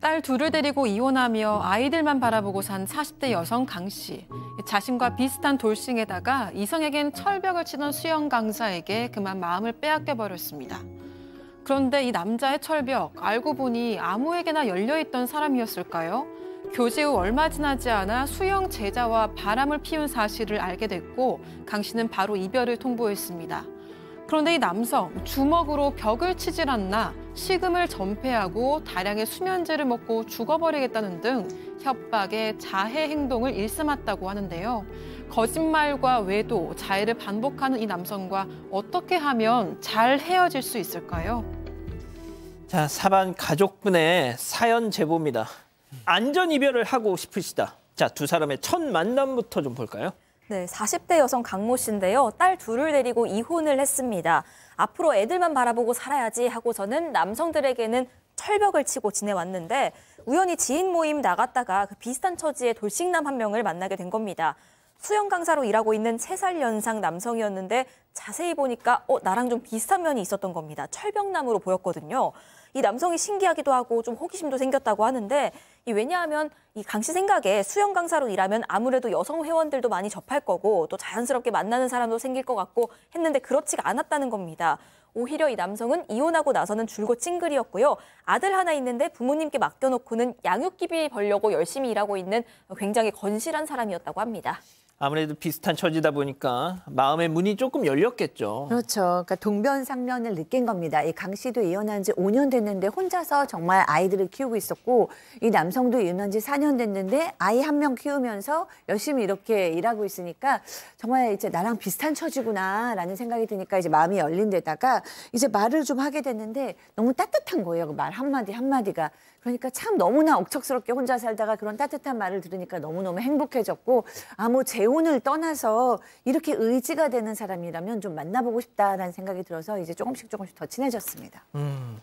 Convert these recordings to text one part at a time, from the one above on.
딸 둘을 데리고 이혼하며 아이들만 바라보고 산 40대 여성 강 씨. 자신과 비슷한 돌싱에다가 이성에겐 철벽을 치던 수영 강사에게 그만 마음을 빼앗겨 버렸습니다. 그런데 이 남자의 철벽, 알고 보니 아무에게나 열려있던 사람이었을까요? 교제 후 얼마 지나지 않아 수영 제자와 바람을 피운 사실을 알게 됐고 강 씨는 바로 이별을 통보했습니다. 그런데 이 남성, 주먹으로 벽을 치질 않나 식음을 전폐하고 다량의 수면제를 먹고 죽어버리겠다는 등 협박에 자해 행동을 일삼았다고 하는데요. 거짓말과 외도, 자해를 반복하는 이 남성과 어떻게 하면 잘 헤어질 수 있을까요? 자, 사반 가족분의 사연 제보입니다. 안전 이별을 하고 싶으시다. 자, 두 사람의 첫 만남부터 좀 볼까요? 네, 40대 여성 강모 씨인데요. 딸 둘을 데리고 이혼을 했습니다. 앞으로 애들만 바라보고 살아야지 하고서는 남성들에게는 철벽을 치고 지내왔는데 우연히 지인 모임 나갔다가 그 비슷한 처지의 돌싱남 한 명을 만나게 된 겁니다. 수영 강사로 일하고 있는 3살 연상 남성이었는데 자세히 보니까 어, 나랑 좀 비슷한 면이 있었던 겁니다. 철벽남으로 보였거든요. 이 남성이 신기하기도 하고 좀 호기심도 생겼다고 하는데 이 왜냐하면 이 강 씨 생각에 수영 강사로 일하면 아무래도 여성 회원들도 많이 접할 거고 또 자연스럽게 만나는 사람도 생길 것 같고 했는데 그렇지가 않았다는 겁니다. 오히려 이 남성은 이혼하고 나서는 줄곧 찡글이었고요. 아들 하나 있는데 부모님께 맡겨놓고는 양육기비 벌려고 열심히 일하고 있는 굉장히 건실한 사람이었다고 합니다. 아무래도 비슷한 처지다 보니까 마음의 문이 조금 열렸겠죠. 그렇죠. 그러니까 동변상면을 느낀 겁니다. 이 강 씨도 이혼한 지 5년 됐는데 혼자서 정말 아이들을 키우고 있었고 이 남성도 이혼한 지 4년 됐는데 아이 한 명 키우면서 열심히 이렇게 일하고 있으니까 정말 이제 나랑 비슷한 처지구나라는 생각이 드니까 이제 마음이 열린 데다가 이제 말을 좀 하게 됐는데 너무 따뜻한 거예요. 그 말 한마디 한마디가. 그러니까 참 너무나 억척스럽게 혼자 살다가 그런 따뜻한 말을 들으니까 너무너무 행복해졌고 아무 뭐제 재혼을 떠나서 이렇게 의지가 되는 사람이라면 좀 만나보고 싶다라는 생각이 들어서 이제 조금씩 조금씩 더 친해졌습니다. 음.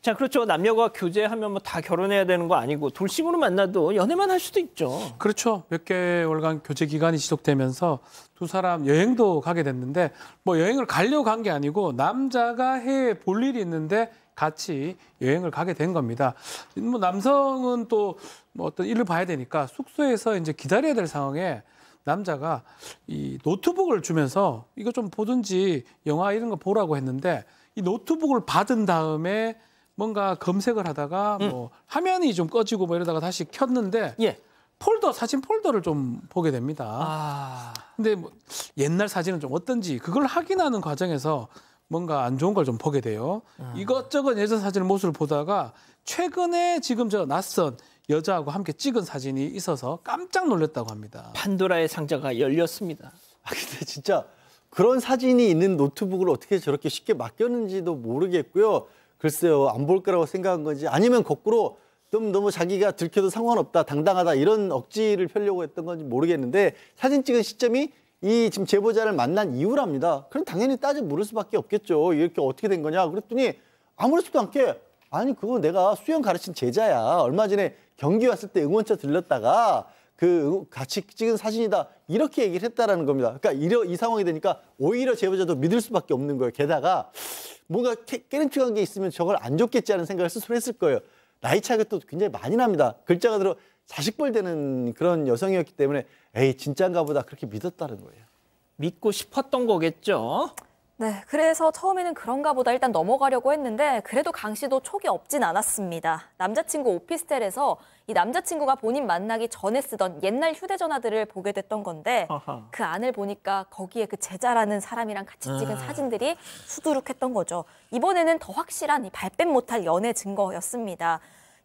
자, 그렇죠. 남녀가 교제하면 뭐 다 결혼해야 되는 거 아니고 돌싱으로 만나도 연애만 할 수도 있죠. 그렇죠. 몇 개월간 교제 기간이 지속되면서 두 사람 여행도 가게 됐는데 뭐 여행을 가려고 간게 아니고 남자가 해외볼 일이 있는데 같이 여행을 가게 된 겁니다. 뭐 남성은 또뭐 어떤 일을 봐야 되니까 숙소에서 이제 기다려야 될 상황에 남자가 이 노트북을 주면서 이거 좀 보든지 영화 이런 거 보라고 했는데 이 노트북을 받은 다음에 뭔가 검색을 하다가 음. 뭐 화면이 좀 꺼지고 뭐 이러다가 다시 켰는데 예. 폴더 사진 폴더를 좀 보게 됩니다. 아... 근데 뭐 옛날 사진은 좀 어떤지 그걸 확인하는 과정에서 뭔가 안 좋은 걸 좀 보게 돼요. 아... 이것저것 예전 사진 모습을 보다가 최근에 지금 저 낯선 여자하고 함께 찍은 사진이 있어서 깜짝 놀랐다고 합니다. 판도라의 상자가 열렸습니다. 아 근데 진짜 그런 사진이 있는 노트북을 어떻게 저렇게 쉽게 맡겼는지도 모르겠고요. 글쎄요 안 볼 거라고 생각한 건지 아니면 거꾸로 좀 너무 자기가 들켜도 상관없다 당당하다 이런 억지를 펴려고 했던 건지 모르겠는데 사진 찍은 시점이 이 지금 제보자를 만난 이유랍니다. 그럼 당연히 따져 물을 수밖에 없겠죠. 이렇게 어떻게 된 거냐 그랬더니 아무렇지도 않게 아니 그거 내가 수영 가르친 제자야 얼마 전에 경기 왔을 때 응원차 들렸다가 그 같이 찍은 사진이다 이렇게 얘기를 했다라는 겁니다. 그러니까 이러, 이 상황이 되니까 오히려 제보자도 믿을 수밖에 없는 거예요. 게다가 뭔가 깨름칙한 게 있으면 저걸 안 줬겠지 하는 생각을 스스로 했을 거예요. 나이 차이가 또 굉장히 많이 납니다. 글자가 들어 자식벌 되는 그런 여성이었기 때문에 에이 진짠가 보다 그렇게 믿었다는 거예요. 믿고 싶었던 거겠죠. 네, 그래서 처음에는 그런가 보다 일단 넘어가려고 했는데 그래도 강 씨도 촉이 없진 않았습니다. 남자친구 오피스텔에서 이 남자친구가 본인 만나기 전에 쓰던 옛날 휴대전화들을 보게 됐던 건데 아하. 그 안을 보니까 거기에 그 제자라는 사람이랑 같이 찍은 아. 사진들이 수두룩했던 거죠. 이번에는 더 확실한 이 발뺌 못할 연애 증거였습니다.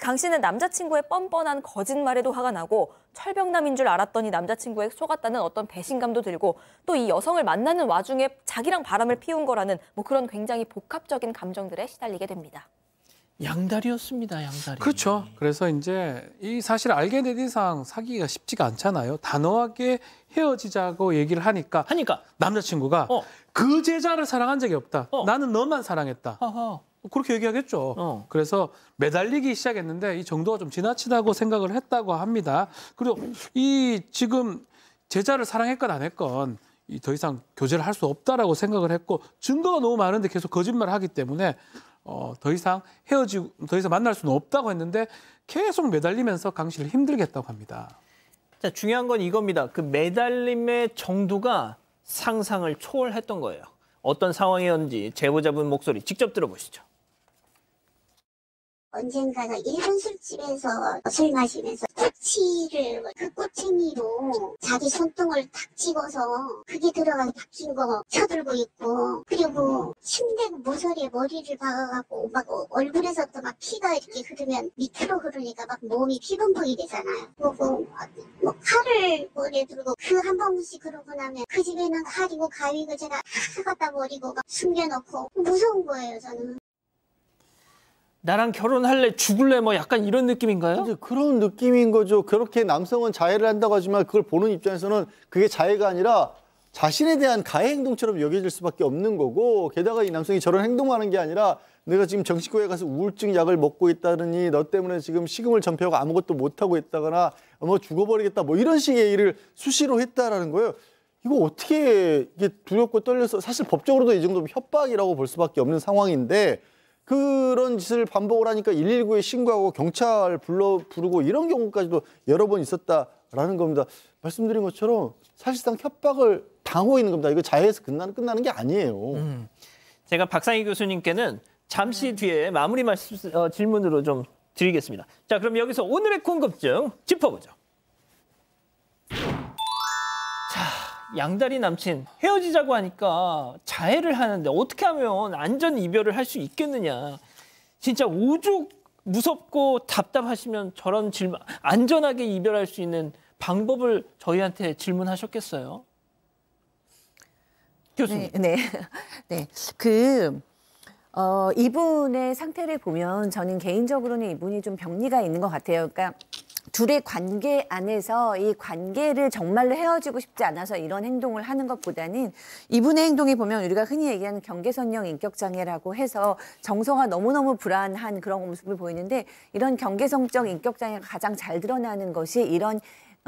강 씨는 남자친구의 뻔뻔한 거짓말에도 화가 나고 철벽남인 줄 알았더니 남자친구에 속았다는 어떤 배신감도 들고 또 이 여성을 만나는 와중에 자기랑 바람을 피운 거라는 뭐 그런 굉장히 복합적인 감정들에 시달리게 됩니다. 양다리였습니다, 양다리. 그렇죠. 그래서 이제 이 사실 알게 된 이상 사귀기가 쉽지가 않잖아요. 단호하게 헤어지자고 얘기를 하니까 하니까 남자친구가 어. 그 제자를 사랑한 적이 없다. 어. 나는 너만 사랑했다. 어허. 그렇게 얘기하겠죠. 어. 그래서 매달리기 시작했는데 이 정도가 좀 지나치다고 생각을 했다고 합니다. 그리고 이 지금 제자를 사랑했건 안 했건 더 이상 교제를 할 수 없다라고 생각을 했고 증거가 너무 많은데 계속 거짓말을 하기 때문에 어, 더 이상 헤어지고 더 이상 만날 수는 없다고 했는데 계속 매달리면서 강 씨를 힘들겠다고 합니다. 자, 중요한 건 이겁니다. 그 매달림의 정도가 상상을 초월했던 거예요. 어떤 상황이었는지 제보자분 목소리 직접 들어보시죠. 언젠가가 일본 술집에서 술 마시면서 꼬치를그 꼬챙이로 자기 손등을 탁찍어서 그게 들어가서 박힌 거 쳐들고 있고 그리고 침대 모서리에 머리를 박아갖고 막 얼굴에서부터 막 피가 이렇게 흐르면 밑으로 흐르니까 막 몸이 피범벅이 되잖아요. 뭐고 뭐 칼을 머리에 들고 그 한 번씩 그러고 나면 그 집에는 칼이고 가위고 제가 다 갖다 버리고 막 숨겨놓고 무서운 거예요 저는. 나랑 결혼할래 죽을래 뭐 약간 이런 느낌인가요? 이제 그런 느낌인 거죠. 그렇게 남성은 자해를 한다고 하지만 그걸 보는 입장에서는 그게 자해가 아니라 자신에 대한 가해 행동처럼 여겨질 수밖에 없는 거고 게다가 이 남성이 저런 행동하는 게 아니라 내가 지금 정신과에 가서 우울증 약을 먹고 있다느니 너 때문에 지금 식음을 전폐하고 아무것도 못하고 있다거나 뭐 죽어버리겠다 뭐 이런 식의 일을 수시로 했다라는 거예요. 이거 어떻게 이게 두렵고 떨려서 사실 법적으로도 이 정도면 협박이라고 볼 수밖에 없는 상황인데 그런 짓을 반복을 하니까 119에 신고하고 경찰 불러 부르고 이런 경우까지도 여러 번 있었다라는 겁니다. 말씀드린 것처럼 사실상 협박을 당하고 있는 겁니다. 이거 자해에서 끝나는 끝나는 게 아니에요. 음. 제가 박상희 교수님께는 잠시 뒤에 마무리 말씀 어, 질문으로 좀 드리겠습니다. 자, 그럼 여기서 오늘의 궁금증 짚어보죠. 양다리 남친 헤어지자고 하니까 자해를 하는데 어떻게 하면 안전 이별을 할 수 있겠느냐. 진짜 오죽 무섭고 답답하시면 저런 질문 안전하게 이별할 수 있는 방법을 저희한테 질문하셨겠어요? 교수님. 네. 네. 네. 그 어, 이분의 상태를 보면 저는 개인적으로는 이분이 좀 병리가 있는 것 같아요. 그러니까 둘의 관계 안에서 이 관계를 정말로 헤어지고 싶지 않아서 이런 행동을 하는 것보다는 이분의 행동이 보면 우리가 흔히 얘기하는 경계선형 인격장애라고 해서 정서가 너무너무 불안한 그런 모습을 보이는데 이런 경계성적 인격장애가 가장 잘 드러나는 것이 이런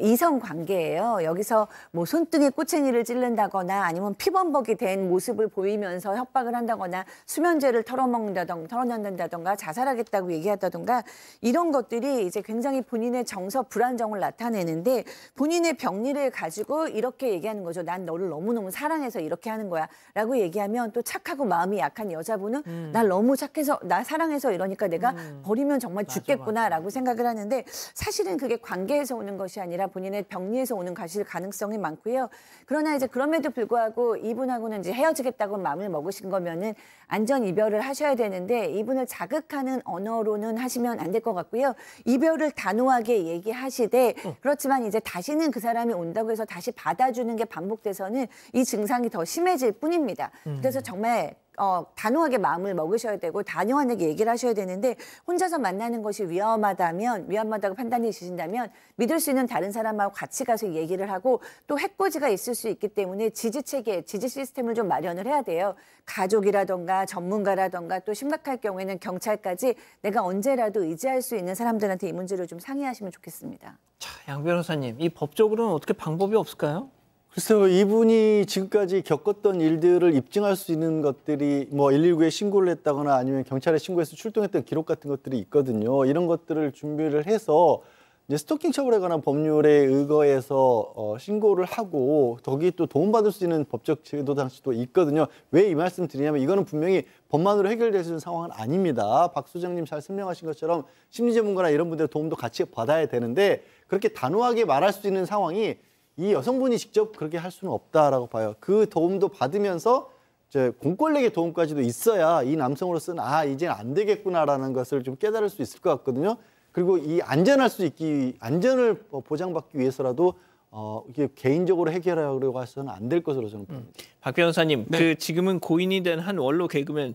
이성 관계예요. 여기서 뭐 손등에 꼬챙이를 찔른다거나 아니면 피범벅이 된 모습을 보이면서 협박을 한다거나 수면제를 털어먹는다던가 털어낸다던가 자살하겠다고 얘기하다던가 이런 것들이 이제 굉장히 본인의 정서 불안정을 나타내는데 본인의 병리를 가지고 이렇게 얘기하는 거죠. 난 너를 너무너무 사랑해서 이렇게 하는 거야. 라고 얘기하면 또 착하고 마음이 약한 여자분은 음. 나 너무 착해서 나 사랑해서 이러니까 내가 음. 버리면 정말 죽겠구나라고 생각을 하는데 사실은 그게 관계에서 오는 것이 아니라 아니라 본인의 병리에서 오는 가실 가능성이 많고요. 그러나 이제 그럼에도 불구하고 이분하고는 이제 헤어지겠다고 마음을 먹으신 거면은 안전 이별을 하셔야 되는데 이분을 자극하는 언어로는 하시면 안 될 것 같고요. 이별을 단호하게 얘기하시되 어. 그렇지만 이제 다시는 그 사람이 온다고 해서 다시 받아주는 게 반복돼서는 이 증상이 더 심해질 뿐입니다. 음. 그래서 정말 어, 단호하게 마음을 먹으셔야 되고 단호하게 얘기를 하셔야 되는데 혼자서 만나는 것이 위험하다면 위험하다고 판단해 주신다면 믿을 수 있는 다른 사람하고 같이 가서 얘기를 하고 또 해코지가 있을 수 있기 때문에 지지 체계, 지지 시스템을 좀 마련을 해야 돼요. 가족이라던가 전문가라던가 또 심각할 경우에는 경찰까지 내가 언제라도 의지할 수 있는 사람들한테 이 문제를 좀 상의하시면 좋겠습니다. 자, 양 변호사님, 이 법적으로는 어떻게 방법이 없을까요? 글쎄요, 이분이 지금까지 겪었던 일들을 입증할 수 있는 것들이 뭐 119에 신고를 했다거나 아니면 경찰에 신고해서 출동했던 기록 같은 것들이 있거든요. 이런 것들을 준비를 해서 이제 스토킹 처벌에 관한 법률에 의거해서 어, 신고를 하고 거기 또 도움받을 수 있는 법적 제도 장치도 있거든요. 왜 이 말씀 드리냐면 이거는 분명히 법만으로 해결될 수 있는 상황은 아닙니다. 박 소장님 잘 설명하신 것처럼 심리전문가나 이런 분들의 도움도 같이 받아야 되는데 그렇게 단호하게 말할 수 있는 상황이 이 여성분이 직접 그렇게 할 수는 없다라고 봐요. 그 도움도 받으면서 이제 공권력의 도움까지도 있어야 이 남성으로서는 아 이젠 안 되겠구나라는 것을 좀 깨달을 수 있을 것 같거든요. 그리고 이 안전할 수 있기 안전을 어, 보장받기 위해서라도 어, 이게 개인적으로 해결하려고 해서는 안 될 것으로 저는 봅니다. 음. 박 변호사님, 네. 그 지금은 고인이 된 한 원로 개그맨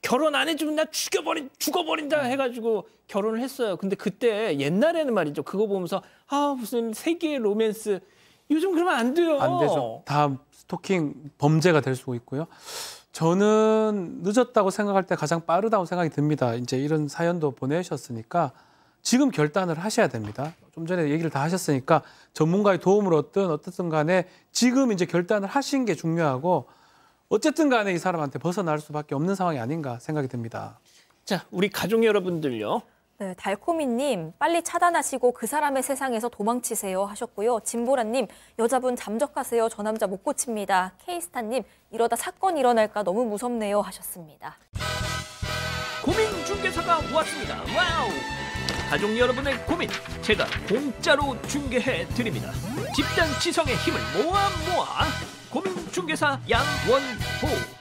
결혼 안 해주면 나 죽여버린 죽어버린다 음. 해가지고 결혼을 했어요. 근데 그때 옛날에는 말이죠. 그거 보면서 아 무슨 세계의 로맨스 요즘 그러면 안 돼요. 안 되죠. 다 스토킹 범죄가 될수 있고요. 저는 늦었다고 생각할 때 가장 빠르다고 생각이 듭니다. 이제 이런 사연도 보내셨으니까 지금 결단을 하셔야 됩니다. 좀 전에 얘기를 다 하셨으니까 전문가의 도움을 얻든 어떻든 간에 지금 이제 결단을 하신 게 중요하고 어쨌든 간에 이 사람한테 벗어날 수밖에 없는 상황이 아닌가 생각이 듭니다. 자, 우리 가족 여러분들요. 네, 달코미님 빨리 차단하시고 그 사람의 세상에서 도망치세요 하셨고요. 진보라님 여자분 잠적하세요. 저 남자 못 고칩니다. 케이스타님 이러다 사건 일어날까 너무 무섭네요 하셨습니다. 고민 중개사가 왔습니다. 와우! 가족 여러분의 고민 제가 공짜로 중개해 드립니다. 집단 지성의 힘을 모아 모아 고민 중개사 양원호